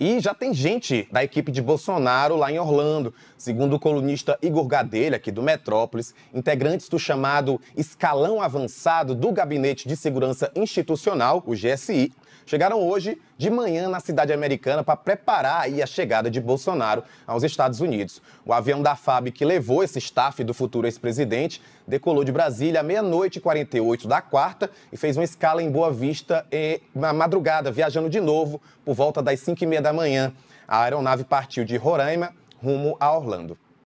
E já tem gente da equipe de Bolsonaro lá em Orlando. Segundo o colunista Igor Gadelha, aqui do Metrópolis, integrantes do chamado Escalão Avançado do Gabinete de Segurança Institucional, o GSI, chegaram hoje de manhã na cidade americana para preparar aí a chegada de Bolsonaro aos Estados Unidos. O avião da FAB que levou esse staff do futuro ex-presidente decolou de Brasília à meia-noite e 48 da quarta e fez uma escala em Boa Vista eh, na madrugada, viajando de novo por volta das 5 e meia da da manhã, a aeronave partiu de Roraima rumo a Orlando.